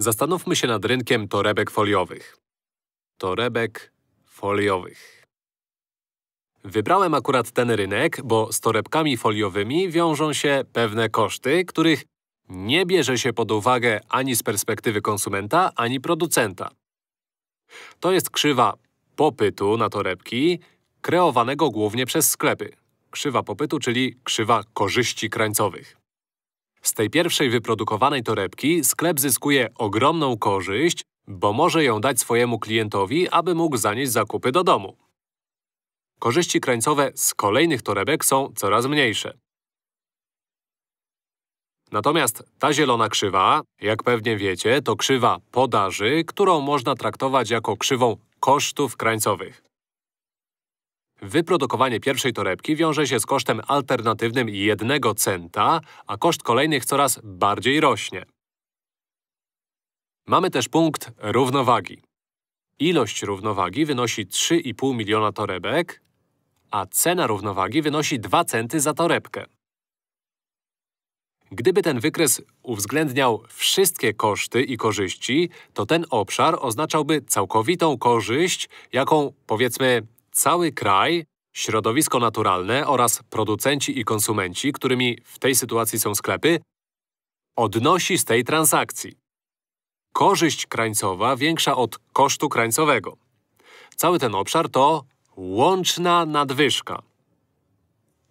Zastanówmy się nad rynkiem torebek foliowych. Torebek foliowych. Wybrałem akurat ten rynek, bo z torebkami foliowymi wiążą się pewne koszty, których nie bierze się pod uwagę ani z perspektywy konsumenta, ani producenta. To jest krzywa popytu na torebki, kreowanego głównie przez sklepy. Krzywa popytu, czyli krzywa korzyści krańcowych. Z tej pierwszej wyprodukowanej torebki sklep zyskuje ogromną korzyść, bo może ją dać swojemu klientowi, aby mógł zanieść zakupy do domu. Korzyści krańcowe z kolejnych torebek są coraz mniejsze. Natomiast ta zielona krzywa, jak pewnie wiecie, to krzywa podaży, którą można traktować jako krzywą kosztów krańcowych. Wyprodukowanie pierwszej torebki wiąże się z kosztem alternatywnym jednego centa, a koszt kolejnych coraz bardziej rośnie. Mamy też punkt równowagi. Ilość równowagi wynosi 3,5 miliona torebek, a cena równowagi wynosi 2 centy za torebkę. Gdyby ten wykres uwzględniał wszystkie koszty i korzyści, to ten obszar oznaczałby całkowitą korzyść, jaką, powiedzmy, cały kraj, środowisko naturalne oraz producenci i konsumenci, którymi w tej sytuacji są sklepy, odnosi z tej transakcji. Korzyść krańcowa większa od kosztu krańcowego. Cały ten obszar to łączna nadwyżka.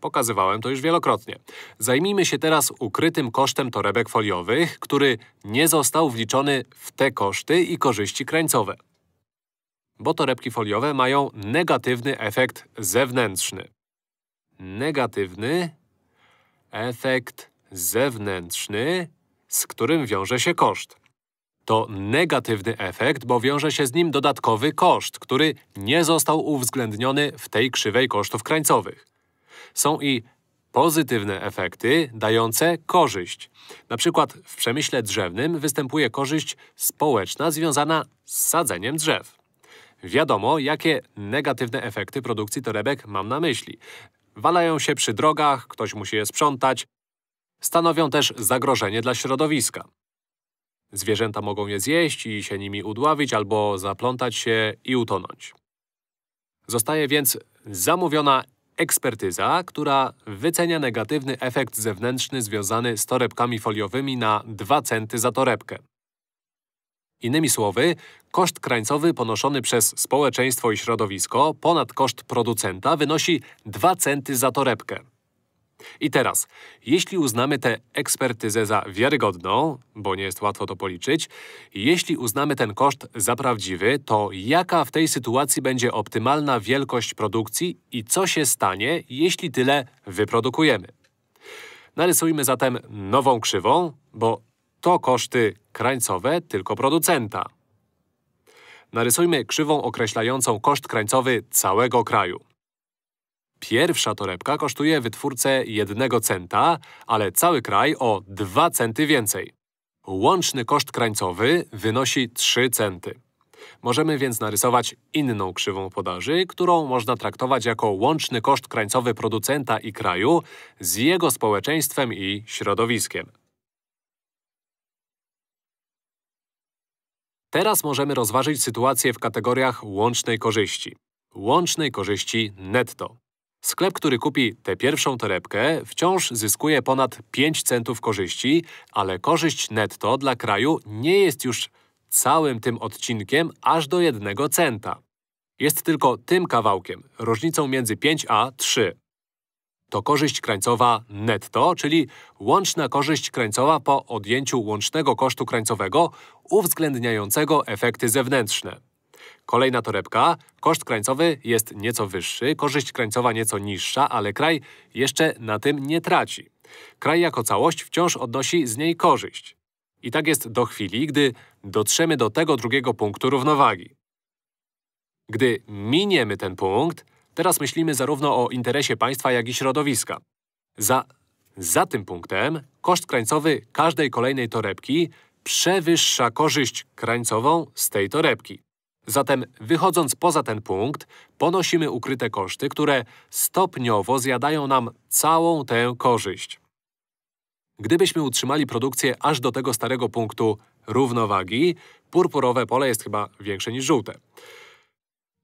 Pokazywałem to już wielokrotnie. Zajmijmy się teraz ukrytym kosztem torebek foliowych, który nie został wliczony w te koszty i korzyści krańcowe bo torebki foliowe mają negatywny efekt zewnętrzny. Negatywny efekt zewnętrzny, z którym wiąże się koszt. To negatywny efekt, bo wiąże się z nim dodatkowy koszt, który nie został uwzględniony w tej krzywej kosztów krańcowych. Są i pozytywne efekty dające korzyść. Na przykład w przemyśle drzewnym występuje korzyść społeczna związana z sadzeniem drzew. Wiadomo, jakie negatywne efekty produkcji torebek mam na myśli. Walają się przy drogach, ktoś musi je sprzątać. Stanowią też zagrożenie dla środowiska. Zwierzęta mogą je zjeść i się nimi udławić albo zaplątać się i utonąć. Zostaje więc zamówiona ekspertyza, która wycenia negatywny efekt zewnętrzny związany z torebkami foliowymi na 2 centy za torebkę. Innymi słowy, koszt krańcowy ponoszony przez społeczeństwo i środowisko ponad koszt producenta wynosi 2 centy za torebkę. I teraz, jeśli uznamy tę ekspertyzę za wiarygodną, bo nie jest łatwo to policzyć, jeśli uznamy ten koszt za prawdziwy, to jaka w tej sytuacji będzie optymalna wielkość produkcji i co się stanie, jeśli tyle wyprodukujemy? Narysujmy zatem nową krzywą, bo to koszty krańcowe tylko producenta. Narysujmy krzywą określającą koszt krańcowy całego kraju. Pierwsza torebka kosztuje wytwórcę jednego centa, ale cały kraj o 2 centy więcej. Łączny koszt krańcowy wynosi 3 centy. Możemy więc narysować inną krzywą podaży, którą można traktować jako łączny koszt krańcowy producenta i kraju z jego społeczeństwem i środowiskiem. Teraz możemy rozważyć sytuację w kategoriach łącznej korzyści. Łącznej korzyści netto. Sklep, który kupi tę pierwszą torebkę, wciąż zyskuje ponad 5 centów korzyści, ale korzyść netto dla kraju nie jest już całym tym odcinkiem aż do jednego centa. Jest tylko tym kawałkiem, różnicą między 5 a 3 to korzyść krańcowa netto, czyli łączna korzyść krańcowa po odjęciu łącznego kosztu krańcowego uwzględniającego efekty zewnętrzne. Kolejna torebka. Koszt krańcowy jest nieco wyższy, korzyść krańcowa nieco niższa, ale kraj jeszcze na tym nie traci. Kraj jako całość wciąż odnosi z niej korzyść. I tak jest do chwili, gdy dotrzemy do tego drugiego punktu równowagi. Gdy miniemy ten punkt, Teraz myślimy zarówno o interesie państwa, jak i środowiska. Za, za tym punktem koszt krańcowy każdej kolejnej torebki przewyższa korzyść krańcową z tej torebki. Zatem, wychodząc poza ten punkt, ponosimy ukryte koszty, które stopniowo zjadają nam całą tę korzyść. Gdybyśmy utrzymali produkcję aż do tego starego punktu równowagi, purpurowe pole jest chyba większe niż żółte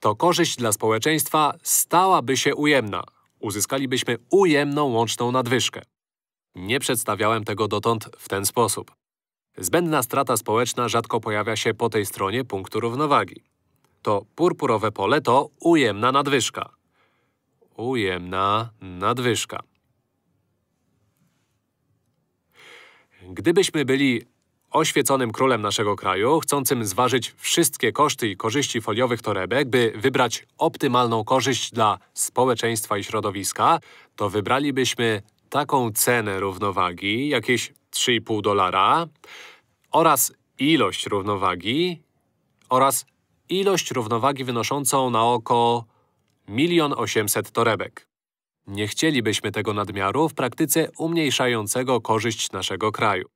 to korzyść dla społeczeństwa stałaby się ujemna. Uzyskalibyśmy ujemną łączną nadwyżkę. Nie przedstawiałem tego dotąd w ten sposób. Zbędna strata społeczna rzadko pojawia się po tej stronie punktu równowagi. To purpurowe pole to ujemna nadwyżka. Ujemna nadwyżka. Gdybyśmy byli oświeconym królem naszego kraju, chcącym zważyć wszystkie koszty i korzyści foliowych torebek, by wybrać optymalną korzyść dla społeczeństwa i środowiska, to wybralibyśmy taką cenę równowagi, jakieś 3,5 dolara, oraz ilość równowagi, oraz ilość równowagi wynoszącą na oko 1 800 torebek. Nie chcielibyśmy tego nadmiaru w praktyce umniejszającego korzyść naszego kraju.